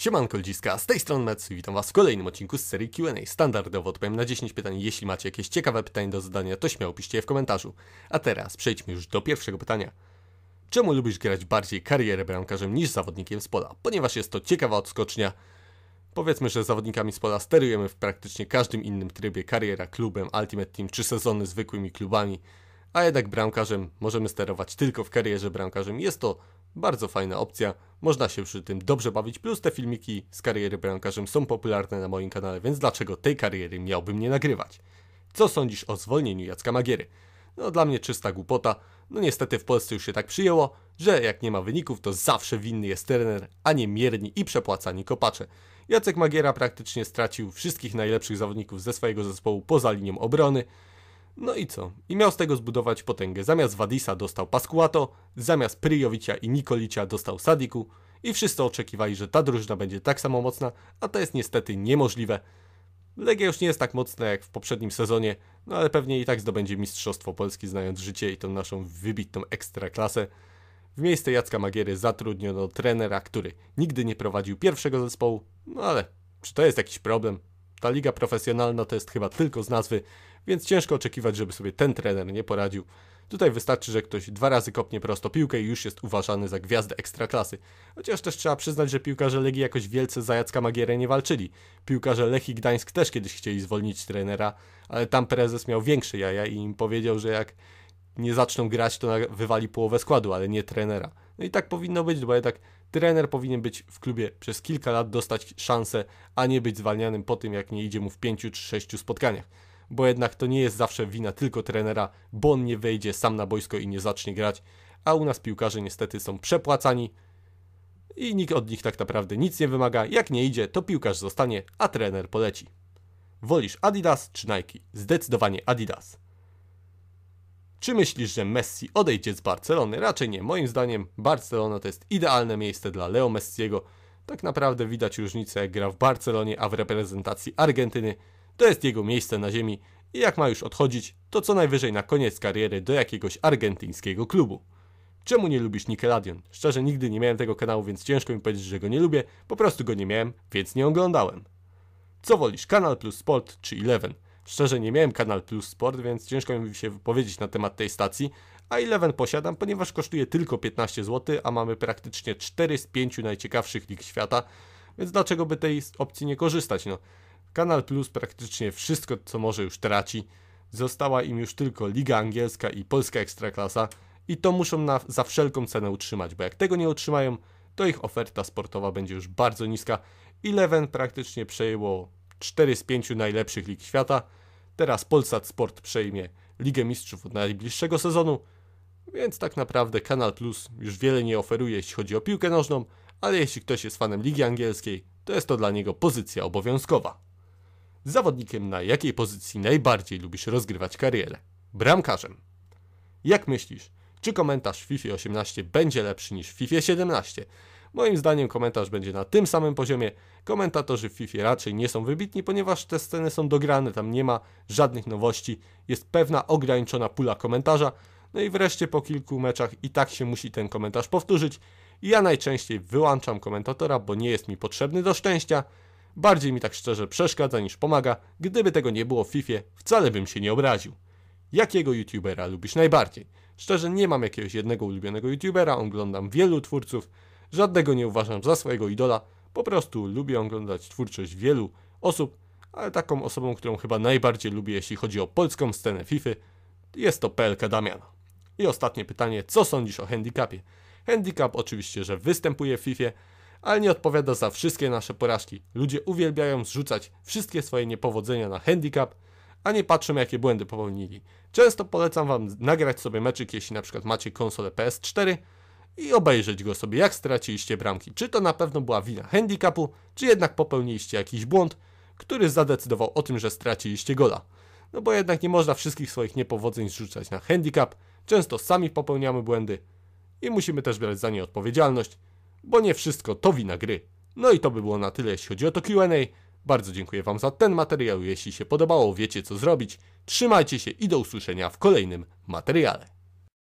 Siemanko ludziska, z tej strony witam was w kolejnym odcinku z serii Q&A. Standardowo odpowiem na 10 pytań, jeśli macie jakieś ciekawe pytanie do zadania, to śmiało piszcie je w komentarzu. A teraz przejdźmy już do pierwszego pytania. Czemu lubisz grać bardziej karierę bramkarzem niż zawodnikiem z pola? Ponieważ jest to ciekawa odskocznia. Powiedzmy, że zawodnikami z pola sterujemy w praktycznie każdym innym trybie, kariera, klubem, ultimate team czy sezony zwykłymi klubami, a jednak bramkarzem możemy sterować tylko w karierze bramkarzem. Jest to bardzo fajna opcja można się przy tym dobrze bawić, plus te filmiki z kariery bramkarzem są popularne na moim kanale, więc dlaczego tej kariery miałbym nie nagrywać? Co sądzisz o zwolnieniu Jacka Magiery? No dla mnie czysta głupota. No niestety w Polsce już się tak przyjęło, że jak nie ma wyników, to zawsze winny jest trener, a nie mierni i przepłacani kopacze. Jacek Magiera praktycznie stracił wszystkich najlepszych zawodników ze swojego zespołu poza linią obrony. No i co? I miał z tego zbudować potęgę. Zamiast Wadisa dostał Pasquato, zamiast Pryjowicia i Nikolicia dostał Sadiku i wszyscy oczekiwali, że ta drużyna będzie tak samo mocna, a to jest niestety niemożliwe. Legia już nie jest tak mocna jak w poprzednim sezonie, no ale pewnie i tak zdobędzie Mistrzostwo Polski, znając życie i tą naszą wybitną ekstraklasę. W miejsce Jacka Magiery zatrudniono trenera, który nigdy nie prowadził pierwszego zespołu, no ale czy to jest jakiś problem? Ta liga profesjonalna to jest chyba tylko z nazwy, więc ciężko oczekiwać, żeby sobie ten trener nie poradził. Tutaj wystarczy, że ktoś dwa razy kopnie prosto piłkę i już jest uważany za gwiazdę ekstraklasy. Chociaż też trzeba przyznać, że piłkarze Legii jakoś wielce za Jacka Magierę nie walczyli. Piłkarze Lechii Gdańsk też kiedyś chcieli zwolnić trenera, ale tam prezes miał większe jaja i im powiedział, że jak nie zaczną grać, to wywali połowę składu, ale nie trenera. No i tak powinno być, bo jednak Trener powinien być w klubie przez kilka lat, dostać szansę, a nie być zwalnianym po tym, jak nie idzie mu w pięciu czy sześciu spotkaniach. Bo jednak to nie jest zawsze wina tylko trenera, bo on nie wejdzie sam na boisko i nie zacznie grać, a u nas piłkarze niestety są przepłacani i nikt od nich tak naprawdę nic nie wymaga. Jak nie idzie, to piłkarz zostanie, a trener poleci. Wolisz Adidas czy Nike? Zdecydowanie Adidas. Czy myślisz, że Messi odejdzie z Barcelony? Raczej nie. Moim zdaniem Barcelona to jest idealne miejsce dla Leo Messiego. Tak naprawdę widać różnicę, jak gra w Barcelonie, a w reprezentacji Argentyny. To jest jego miejsce na ziemi i jak ma już odchodzić, to co najwyżej na koniec kariery do jakiegoś argentyńskiego klubu. Czemu nie lubisz Nickelodeon? Szczerze nigdy nie miałem tego kanału, więc ciężko mi powiedzieć, że go nie lubię. Po prostu go nie miałem, więc nie oglądałem. Co wolisz, Kanal Plus Sport czy Eleven? Szczerze nie miałem Kanal Plus Sport, więc ciężko mi się wypowiedzieć na temat tej stacji, a Eleven posiadam, ponieważ kosztuje tylko 15 zł, a mamy praktycznie 4 z 5 najciekawszych lig świata, więc dlaczego by tej opcji nie korzystać? No, Kanal Plus praktycznie wszystko, co może już traci. Została im już tylko Liga Angielska i Polska Ekstraklasa i to muszą na, za wszelką cenę utrzymać, bo jak tego nie utrzymają, to ich oferta sportowa będzie już bardzo niska. Eleven praktycznie przejęło 4 z 5 najlepszych lig świata – Teraz Polsat Sport przejmie Ligę Mistrzów od najbliższego sezonu, więc tak naprawdę Kanal Plus już wiele nie oferuje, jeśli chodzi o piłkę nożną, ale jeśli ktoś jest fanem Ligi Angielskiej, to jest to dla niego pozycja obowiązkowa. Zawodnikiem na jakiej pozycji najbardziej lubisz rozgrywać karierę? Bramkarzem. Jak myślisz, czy komentarz w FIFA 18 będzie lepszy niż w FIFA 17? Moim zdaniem komentarz będzie na tym samym poziomie. Komentatorzy w FIFA raczej nie są wybitni, ponieważ te sceny są dograne, tam nie ma żadnych nowości, jest pewna ograniczona pula komentarza. No i wreszcie po kilku meczach i tak się musi ten komentarz powtórzyć. ja najczęściej wyłączam komentatora, bo nie jest mi potrzebny do szczęścia. Bardziej mi tak szczerze przeszkadza niż pomaga. Gdyby tego nie było w FIFA, wcale bym się nie obraził. Jakiego youtubera lubisz najbardziej? Szczerze nie mam jakiegoś jednego ulubionego youtubera, oglądam wielu twórców, Żadnego nie uważam za swojego idola, po prostu lubię oglądać twórczość wielu osób, ale taką osobą, którą chyba najbardziej lubię, jeśli chodzi o polską scenę FIFA, y, jest to PLK Damian. I ostatnie pytanie, co sądzisz o handicapie? Handicap oczywiście, że występuje w FIFA, y, ale nie odpowiada za wszystkie nasze porażki. Ludzie uwielbiają zrzucać wszystkie swoje niepowodzenia na handicap, a nie patrzą jakie błędy popełnili. Często polecam Wam nagrać sobie meczyk, jeśli na przykład macie konsolę PS4, i obejrzeć go sobie, jak straciliście bramki. Czy to na pewno była wina handicapu, czy jednak popełniliście jakiś błąd, który zadecydował o tym, że straciliście gola. No bo jednak nie można wszystkich swoich niepowodzeń zrzucać na handicap, często sami popełniamy błędy i musimy też brać za nie odpowiedzialność, bo nie wszystko to wina gry. No i to by było na tyle, jeśli chodzi o to Q&A. Bardzo dziękuję Wam za ten materiał. Jeśli się podobało, wiecie co zrobić. Trzymajcie się i do usłyszenia w kolejnym materiale.